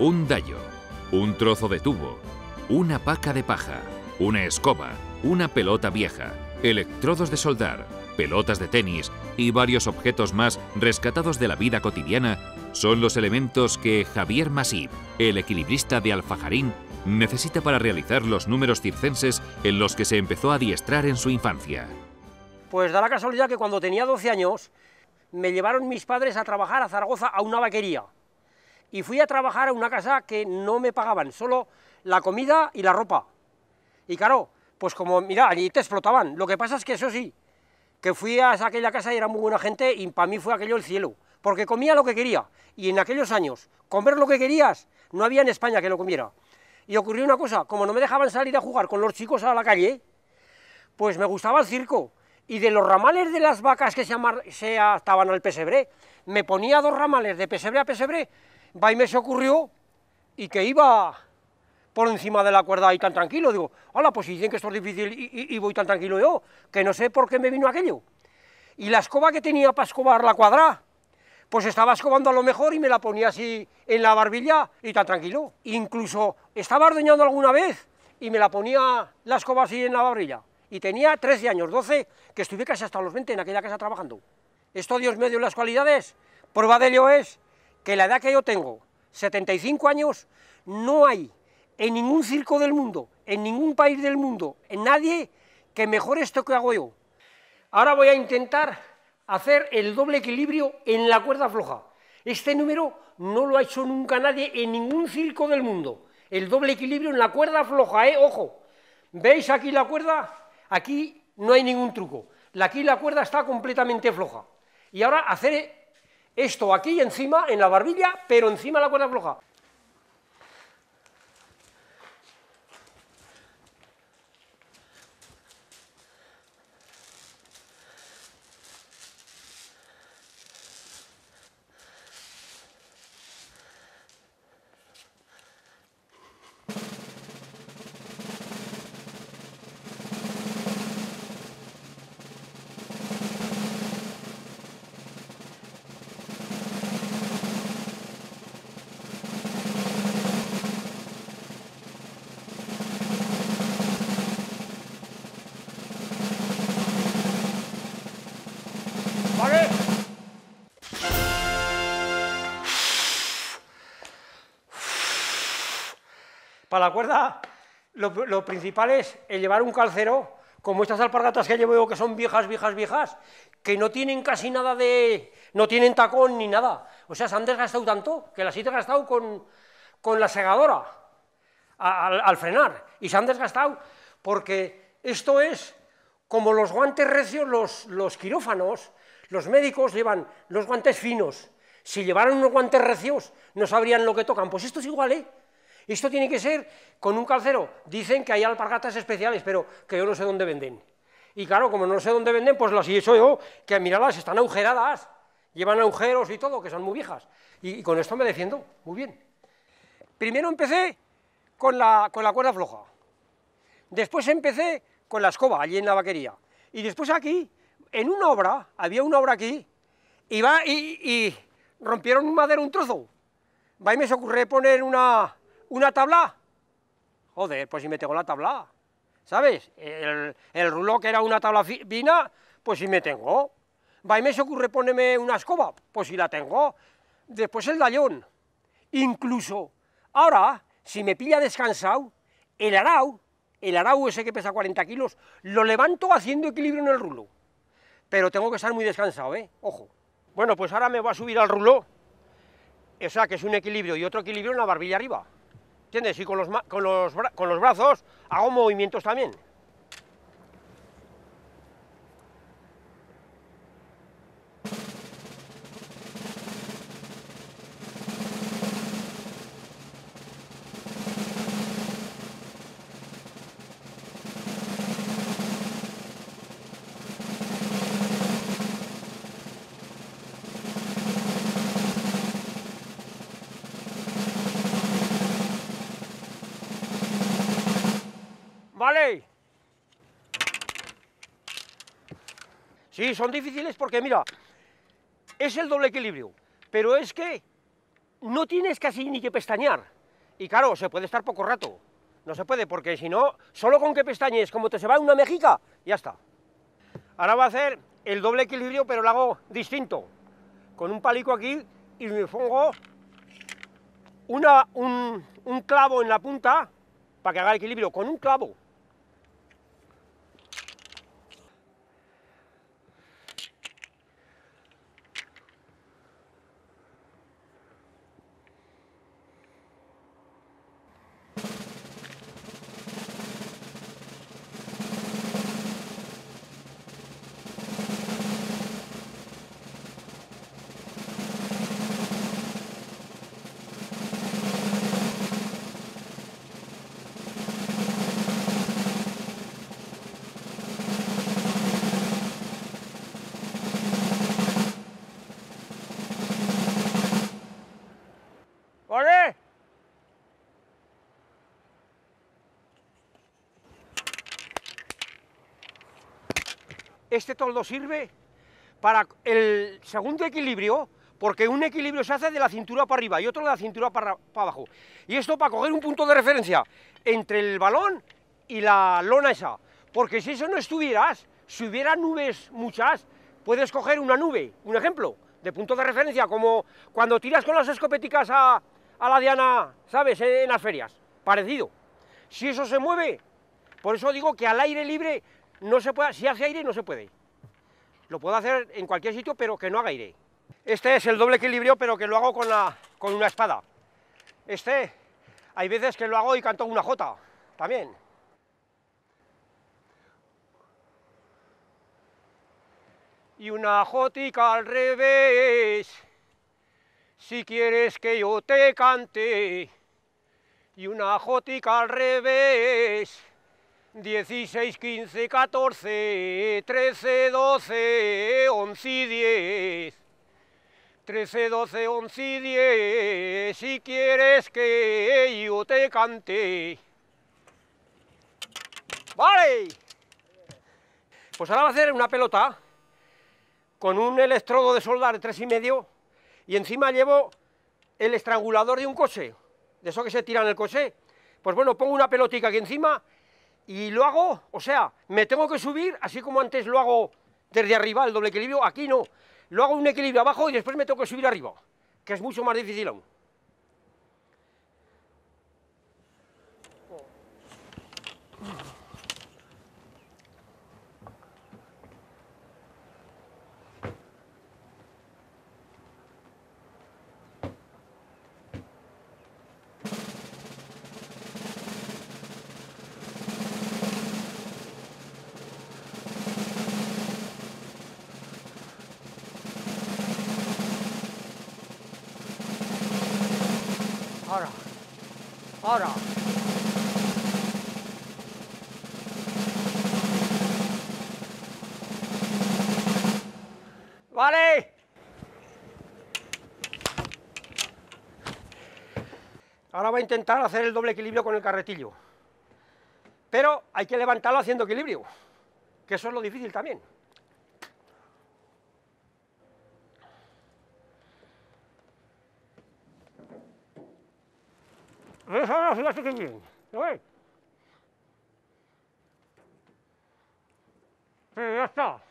un dallo, un trozo de tubo, una paca de paja, una escoba, una pelota vieja, electrodos de soldar, pelotas de tenis y varios objetos más rescatados de la vida cotidiana son los elementos que Javier Masip, el equilibrista de Alfajarín, necesita para realizar los números circenses en los que se empezó a adiestrar en su infancia. Pues da la casualidad que cuando tenía 12 años me llevaron mis padres a trabajar a Zaragoza a una vaquería y fui a trabajar a una casa que no me pagaban, solo la comida y la ropa. Y claro, pues como, mira, allí te explotaban. Lo que pasa es que eso sí, que fui a aquella casa y era muy buena gente y para mí fue aquello el cielo, porque comía lo que quería. Y en aquellos años, comer lo que querías, no había en España que lo comiera. Y ocurrió una cosa, como no me dejaban salir a jugar con los chicos a la calle, pues me gustaba el circo. Y de los ramales de las vacas que se, se ataban al pesebre, me ponía dos ramales de pesebre a pesebre me se ocurrió y que iba por encima de la cuerda y tan tranquilo. Digo, hola, pues si dicen que esto es difícil y, voy tan tranquilo yo, que no sé por qué me vino aquello. Y la escoba que tenía para escobar la cuadra, pues estaba escobando a lo mejor y me la ponía así en la barbilla y tan tranquilo. Incluso estaba ordeñando alguna vez y me la ponía la escoba así en la barbilla. Y tenía 13 años, 12, que estuve casi hasta los 20 en aquella casa trabajando. Esto Dios me dio las cualidades. Prueba de ello es que la edad que yo tengo, 75 años, no hay en ningún circo del mundo, en ningún país del mundo, en nadie que mejore esto que hago yo. Ahora voy a intentar hacer el doble equilibrio en la cuerda floja. Este número no lo ha hecho nunca nadie en ningún circo del mundo. El doble equilibrio en la cuerda floja, ¿eh? Ojo. ¿Veis aquí la cuerda? Aquí no hay ningún truco. Aquí la cuerda está completamente floja. Y ahora hacer esto aquí encima, en la barbilla, pero encima la cuerda floja. la cuerda, lo, principal es llevar un calcero, como estas alpargatas que llevo yo, que son viejas, viejas, viejas, que no tienen casi nada de... no tienen tacón ni nada. O sea, se han desgastado tanto que las he desgastado con, con la segadora al, frenar. Y se han desgastado porque esto es como los guantes recios, los, los, quirófanos, los médicos llevan los guantes finos. Si llevaran unos guantes recios, no sabrían lo que tocan. Pues esto es igual, ¿eh? Esto tiene que ser con un calcero. Dicen que hay alpargatas especiales, pero que yo no sé dónde venden. Y claro, como no sé dónde venden, pues las hice yo, que miradlas, están agujeradas, llevan agujeros y todo, que son muy viejas. Y, con esto me defiendo, muy bien. Primero empecé con la, con la cuerda floja. Después empecé con la escoba, allí en la vaquería. Y después aquí, en una obra, había una obra aquí, y, va, y, rompieron un madero un trozo. Va y me se ocurre poner una, ¿Una tabla? Joder, pues si me tengo la tabla. ¿Sabes? El, el rulo que era una tabla fina, pues si me tengo. Va y me se ocurre ponerme una escoba, pues si la tengo. Después el dallón. Incluso, ahora, si me pilla descansado, el arau, el arau ese que pesa 40 kilos, lo levanto haciendo equilibrio en el rulo. Pero tengo que estar muy descansado, ¿eh? Ojo. Bueno, pues ahora me voy a subir al rulo. O sea, que es un equilibrio y otro equilibrio en la barbilla arriba. ¿entiendes? Y con los, con los, brazos hago movimientos también. Sí, son difíciles porque, mira, es el doble equilibrio, pero es que no tienes casi ni que pestañear. Y claro, se puede estar poco rato. No se puede, porque si no, solo con que pestañes, como te se va una mejica, ya está. Ahora voy a hacer el doble equilibrio, pero lo hago distinto. Con un palico aquí y me pongo un, un clavo en la punta para que haga el equilibrio, con un clavo. este toldo sirve para el segundo equilibrio, porque un equilibrio se hace de la cintura para arriba y otro de la cintura para, abajo. Y esto para coger un punto de referencia entre el balón y la lona esa, porque si eso no estuvieras, si hubiera nubes muchas, puedes coger una nube, un ejemplo, de punto de referencia, como cuando tiras con las escopeticas a, la diana, ¿sabes?, en las ferias, parecido. Si eso se mueve, por eso digo que al aire libre no se puede, si hace aire no se puede. Lo puedo hacer en cualquier sitio, pero que no haga aire. Este es el doble equilibrio, pero que lo hago con, una espada. Este, hay veces que lo hago y canto una jota, también. Y una jotica al revés, si quieres que yo te cante. Y una jotica al revés, 16, 15, 14, 13, 12, 11 y 10. 13, 12, 11 y 10, si quieres que yo te cante. ¡Vale! Pues ahora va a hacer una pelota con un electrodo de soldar de tres y medio y encima llevo el estrangulador de un coche, de eso que se tira en el coche. Pues bueno, pongo una pelotica aquí encima y lo hago, o sea, me tengo que subir, así como antes lo hago desde arriba, el doble equilibrio, aquí no. Lo hago un equilibrio abajo y después me tengo que subir arriba, que es mucho más difícil aún. Ahora va a intentar hacer el doble equilibrio con el carretillo. Pero hay que levantarlo haciendo equilibrio, que eso es lo difícil también. ves? ya está.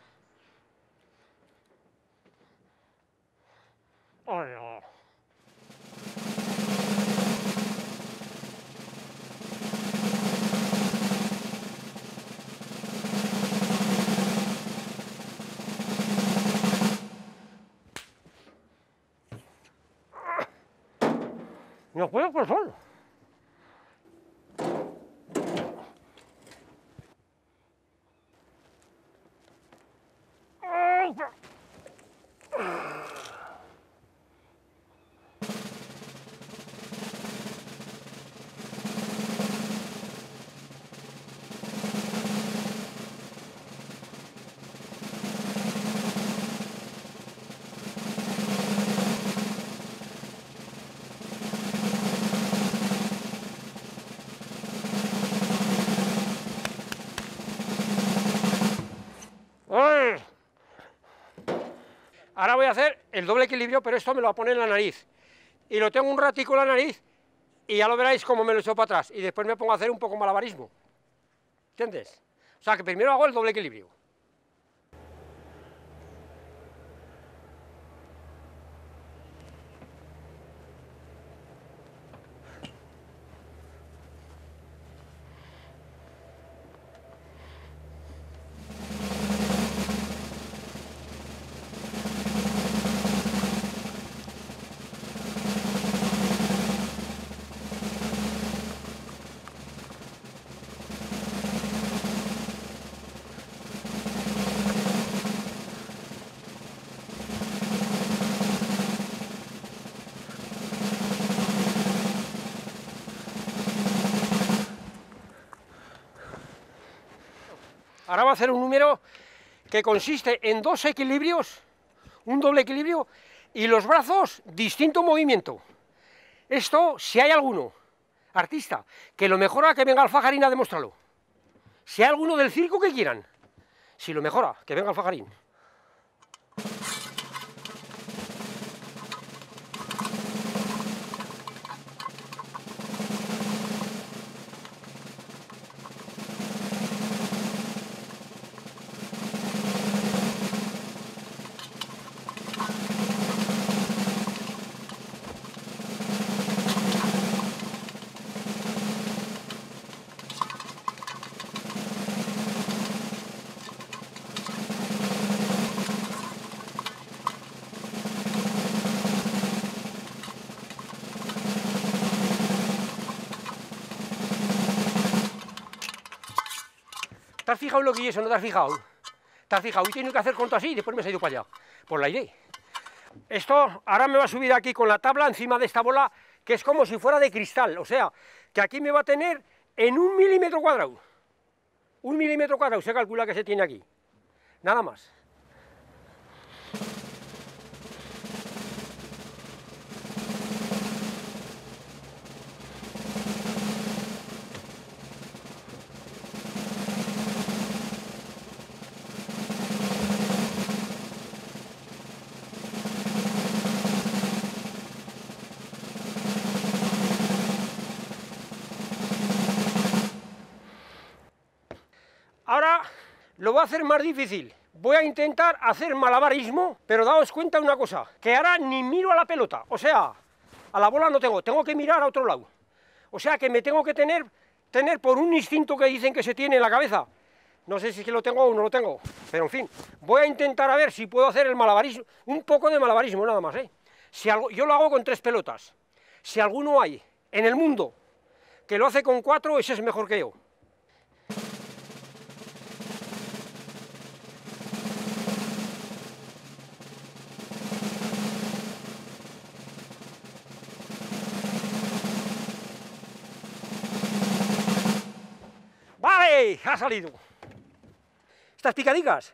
No juego por solo. Ahora voy a hacer el doble equilibrio, pero esto me lo va a poner en la nariz. Y lo tengo un ratico en la nariz y ya lo veréis cómo me lo echo para atrás. Y después me pongo a hacer un poco malabarismo. ¿Entiendes? O sea, que primero hago el doble equilibrio. Ahora va a hacer un número que consiste en dos equilibrios, un doble equilibrio, y los brazos, distinto movimiento. Esto, si hay alguno, artista, que lo mejora, que venga al Fajarín a demostrarlo. Si hay alguno del circo que quieran, si lo mejora, que venga al Fajarín. lo que eso, no te has fijado. Te has fijado, y tengo que hacer conto así, y después me he ido para allá, por la idea. Esto ahora me va a subir aquí con la tabla encima de esta bola, que es como si fuera de cristal, o sea, que aquí me va a tener en un milímetro cuadrado. Un milímetro cuadrado se calcula que se tiene aquí, nada más. va a hacer más difícil. Voy a intentar hacer malabarismo, pero daos cuenta de una cosa, que ahora ni miro a la pelota, o sea, a la bola no tengo, tengo que mirar a otro lado. O sea que me tengo que tener, tener por un instinto que dicen que se tiene en la cabeza. No sé si es que lo tengo o no lo tengo, pero en fin, voy a intentar a ver si puedo hacer el malabarismo, un poco de malabarismo nada más, ¿eh? Si yo lo hago con tres pelotas. Si alguno hay en el mundo que lo hace con cuatro, ese es mejor que yo. ha salido. Estas picadicas,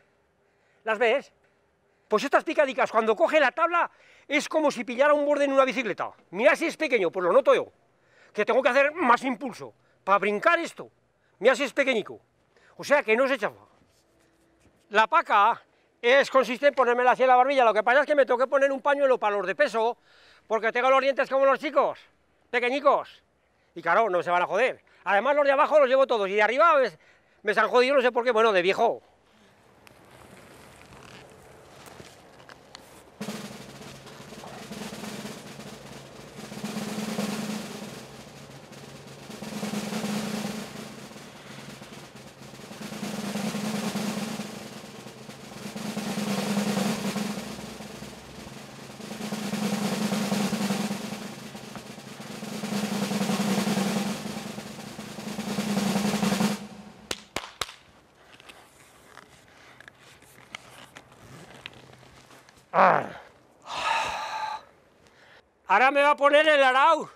¿las ves? Pues estas picadicas, cuando coge la tabla, es como si pillara un borde en una bicicleta. Mira si es pequeño, pues lo noto yo, que tengo que hacer más impulso para brincar esto. Mira si es pequeñico. O sea que no se chafa. La paca es consiste en ponérmela hacia la barbilla. Lo que pasa es que me tengo que poner un pañuelo para los de peso, porque tengo los dientes como los chicos, pequeñicos. Y claro, no se van a joder. Además, los de abajo los llevo todos. Y de arriba, pues, me sal jodido, no sé por qué, bueno, de viejo, Ahora me va a poner el arau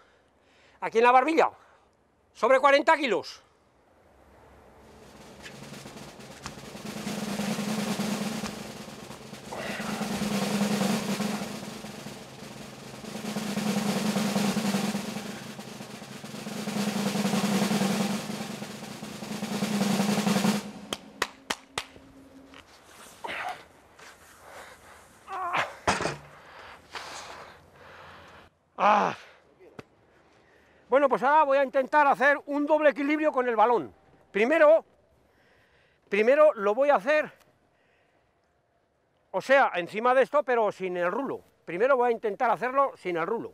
aquí en la barbilla, sobre 40 kilos. Pues ahora, voy a intentar hacer un doble equilibrio con el balón. Primero, primero lo voy a hacer, o sea, encima de esto, pero sin el rulo. Primero voy a intentar hacerlo sin el rulo.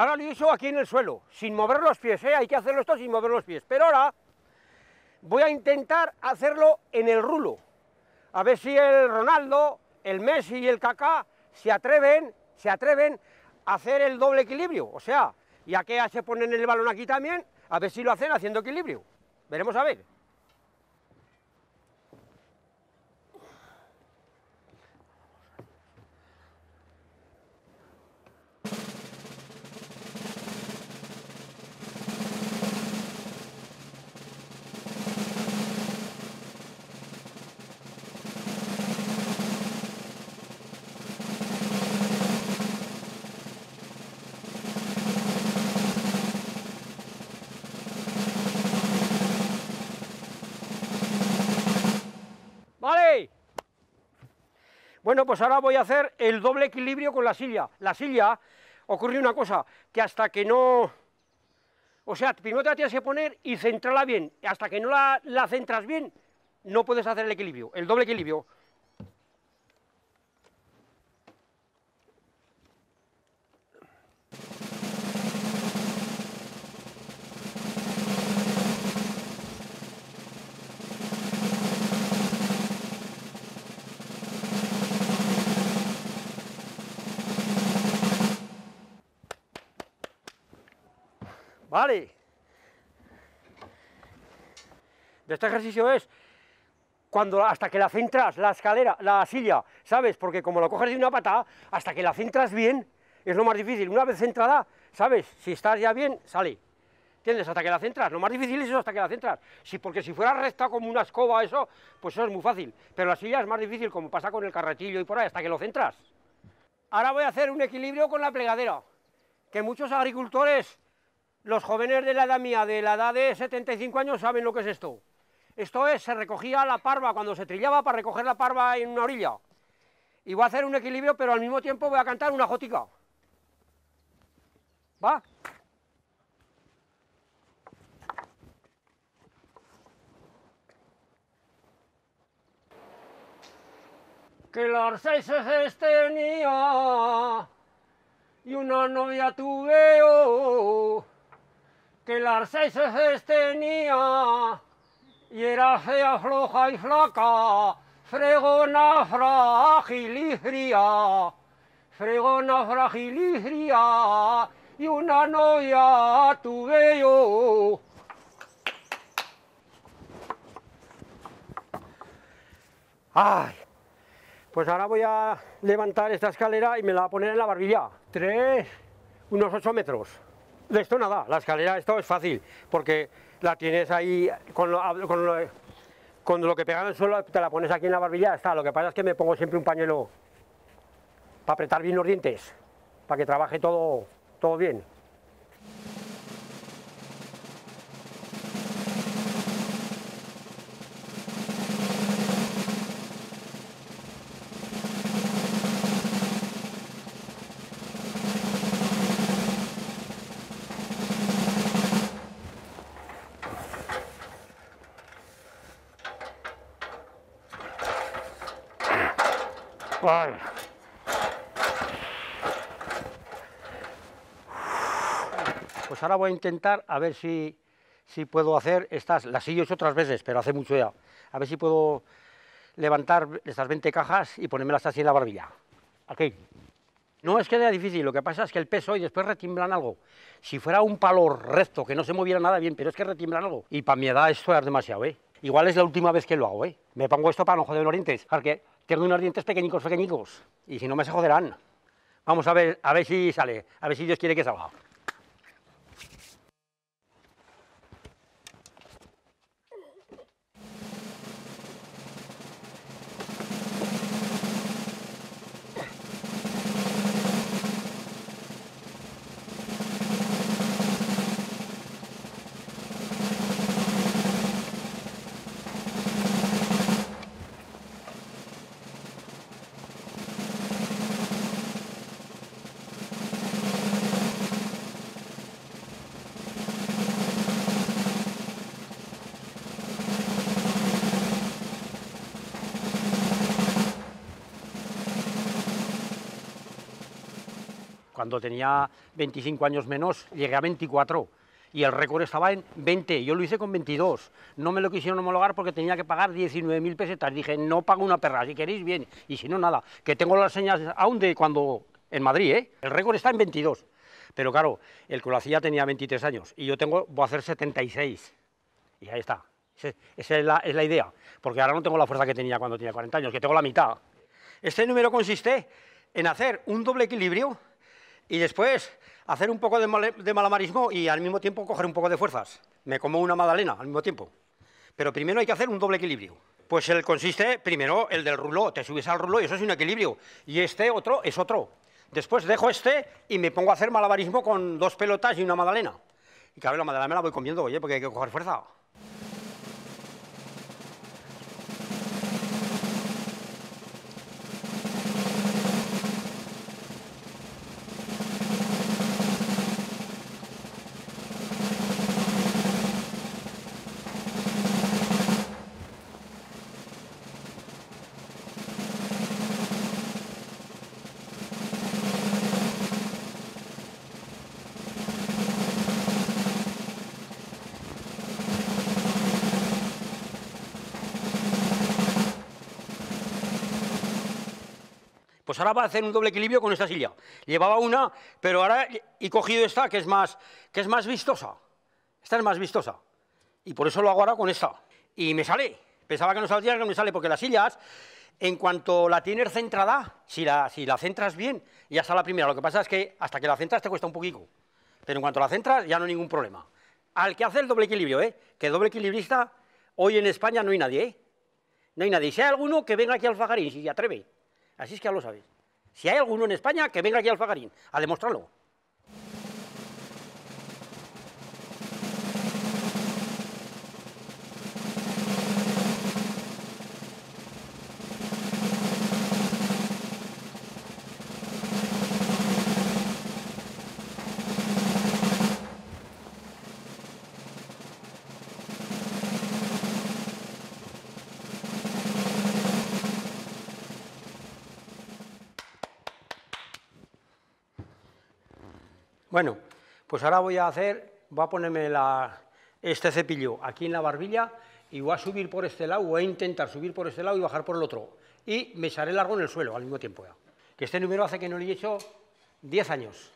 Ahora lo hizo aquí en el suelo, sin mover los pies, ¿eh? hay que hacerlo esto sin mover los pies. Pero ahora voy a intentar hacerlo en el rulo. A ver si el Ronaldo, el Messi y el Kaká se atreven, se atreven a hacer el doble equilibrio. O sea, ya que se ponen el balón aquí también, a ver si lo hacen haciendo equilibrio. Veremos a ver. Bueno, pues ahora voy a hacer el doble equilibrio con la silla. La silla, ocurre una cosa, que hasta que no... O sea, primero te tienes que poner y centrarla bien. Hasta que no la, la centras bien, no puedes hacer el equilibrio, el doble equilibrio. Vale. De este ejercicio es cuando hasta que la centras, la escalera, la silla, ¿sabes? Porque como la coges de una patada, hasta que la centras bien, es lo más difícil. Una vez centrada, ¿sabes? Si estás ya bien, sale. ¿Entiendes? Hasta que la centras. Lo más difícil es eso, hasta que la centras. porque si fuera recta como una escoba, eso, pues eso es muy fácil. Pero la silla es más difícil, como pasa con el carretillo y por ahí, hasta que lo centras. Ahora voy a hacer un equilibrio con la plegadera, que muchos agricultores los jóvenes de la edad mía, de la edad de 75 años, saben lo que es esto. Esto es, se recogía la parva cuando se trillaba para recoger la parva en una orilla. Y voy a hacer un equilibrio, pero al mismo tiempo voy a cantar una jotica. ¿Va? que las seis veces tenía este y una novia tuve que las seis tenía, y era fea, floja y flaca, fregona, frágil y fría, fregona, frágil y fría, y una novia tuve yo. ¡Ay! Pues ahora voy a levantar esta escalera y me la voy a poner en la barbilla. Tres, unos ocho metros. De esto nada, la escalera esto es fácil, porque la tienes ahí con lo, que pega en el suelo, te la pones aquí en la barbilla, está. Lo que pasa es que me pongo siempre un pañuelo para apretar bien los dientes, para que trabaje todo, todo bien. a intentar a ver si, si puedo hacer estas, las he hecho otras veces, pero hace mucho ya. A ver si puedo levantar estas 20 cajas y ponerme las así en la barbilla. Aquí. No es que sea difícil, lo que pasa es que el peso y después retimblan algo. Si fuera un palo recto, que no se moviera nada bien, pero es que retimblan algo. Y para mi edad esto es demasiado, ¿eh? Igual es la última vez que lo hago, ¿eh? Me pongo esto para no joder los dientes, porque tengo unos dientes pequeñicos, pequeñicos, y si no me se joderán. Vamos a ver, a ver si sale, a ver si Dios quiere que salga. cuando tenía 25 años menos, llegué a 24 y el récord estaba en 20, yo lo hice con 22, no me lo quisieron homologar porque tenía que pagar 19.000 pesetas, dije, no pago una perra, si queréis bien, y si no, nada, que tengo las señas aún de cuando, en Madrid, ¿eh? el récord está en 22, pero claro, el que lo tenía 23 años, y yo tengo, voy a hacer 76, y ahí está, esa es la, es la idea, porque ahora no tengo la fuerza que tenía cuando tenía 40 años, que tengo la mitad. Este número consiste en hacer un doble equilibrio, y después hacer un poco de, malabarismo malamarismo y al mismo tiempo coger un poco de fuerzas. Me como una magdalena al mismo tiempo. Pero primero hay que hacer un doble equilibrio. Pues el consiste, primero, el del rulo. Te subes al rulo y eso es un equilibrio. Y este otro es otro. Después dejo este y me pongo a hacer malabarismo con dos pelotas y una magdalena. Y claro, la magdalena me la voy comiendo, oye, porque hay que coger fuerza. Pues ahora va a hacer un doble equilibrio con esta silla. Llevaba una, pero ahora he cogido esta, que es más, que es más vistosa. Esta es más vistosa. Y por eso lo hago ahora con esta. Y me sale. Pensaba que no saldría, que no me sale, porque las sillas, en cuanto la tienes centrada, si la, si la centras bien, ya está la primera. Lo que pasa es que hasta que la centras te cuesta un poquito. Pero en cuanto la centras, ya no hay ningún problema. Al que hace el doble equilibrio, ¿eh? Que doble equilibrista, hoy en España no hay nadie, ¿eh? No hay nadie. Si hay alguno que venga aquí al Fajarín, si se atreve. Así es que ya lo sabéis. Si hay alguno en España, que venga aquí al Fagarín a demostrarlo. Bueno, pues ahora voy a hacer, voy a ponerme este cepillo aquí en la barbilla y voy a subir por este lado, voy a intentar subir por este lado y bajar por el otro. Y me echaré largo en el suelo al mismo tiempo Que este número hace que no lo he hecho 10 años.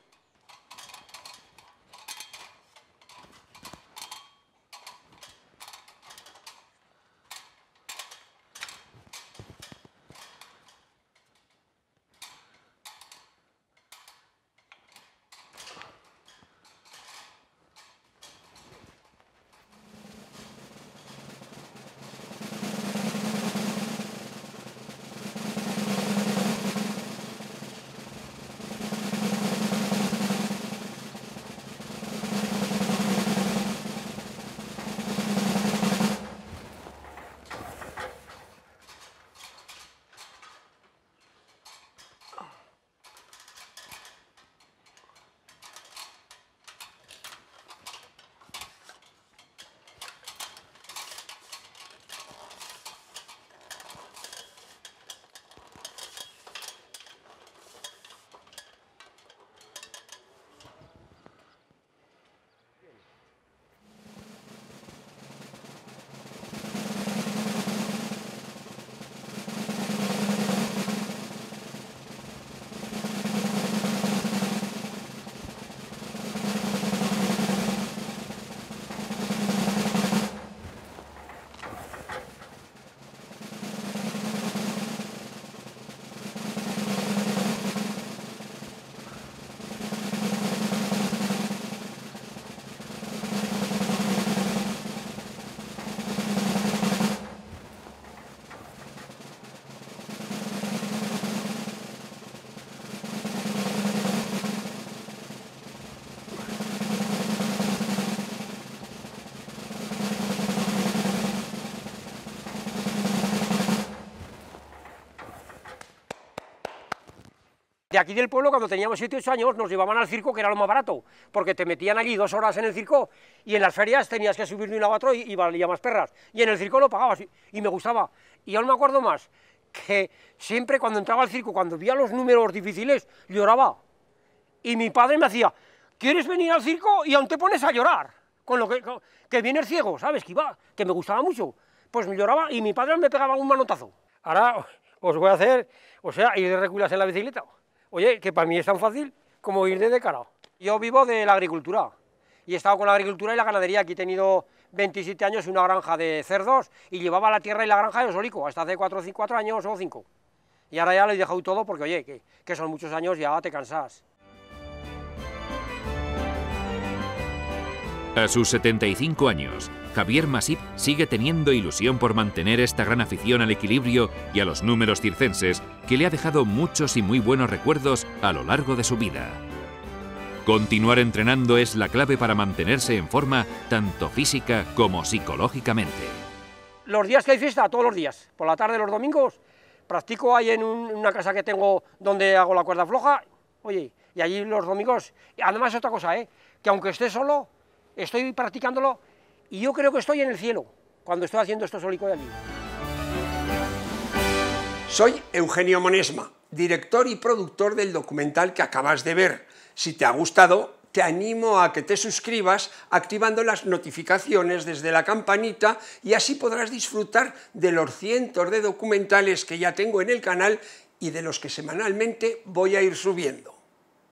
De aquí del pueblo, cuando teníamos 7, 8 años, nos llevaban al circo, que era lo más barato, porque te metían allí dos horas en el circo y en las ferias tenías que subir de un a otro y, y valía más perras. Y en el circo lo pagabas y, me gustaba. Y aún me acuerdo más que siempre cuando entraba al circo, cuando veía los números difíciles, lloraba. Y mi padre me hacía, ¿quieres venir al circo? Y aún te pones a llorar, con lo que, que viene el ciego, ¿sabes? Que iba, que me gustaba mucho. Pues me lloraba y mi padre me pegaba un manotazo. Ahora os voy a hacer, o sea, ir de reculas en la bicicleta. Oye, que para mí es tan fácil como ir de década. Yo vivo de la agricultura y he estado con la agricultura y la ganadería. Aquí he tenido 27 años una granja de cerdos y llevaba la tierra y la granja de solico, hasta hace 4, 5, años o 5. Y ahora ya lo he dejado todo porque, oye, que, son muchos años y ya te cansas. A sus 75 años, Javier Masip sigue teniendo ilusión por mantener esta gran afición al equilibrio y a los números circenses que le ha dejado muchos y muy buenos recuerdos a lo largo de su vida. Continuar entrenando es la clave para mantenerse en forma tanto física como psicológicamente. Los días que hay fiesta, todos los días, por la tarde los domingos, practico ahí en una casa que tengo donde hago la cuerda floja, oye, y allí los domingos, además otra cosa, ¿eh? que aunque esté solo, estoy practicándolo y yo creo que estoy en el cielo cuando estoy haciendo estos aquí. Soy Eugenio Monesma, director y productor del documental que acabas de ver. Si te ha gustado, te animo a que te suscribas activando las notificaciones desde la campanita y así podrás disfrutar de los cientos de documentales que ya tengo en el canal y de los que semanalmente voy a ir subiendo.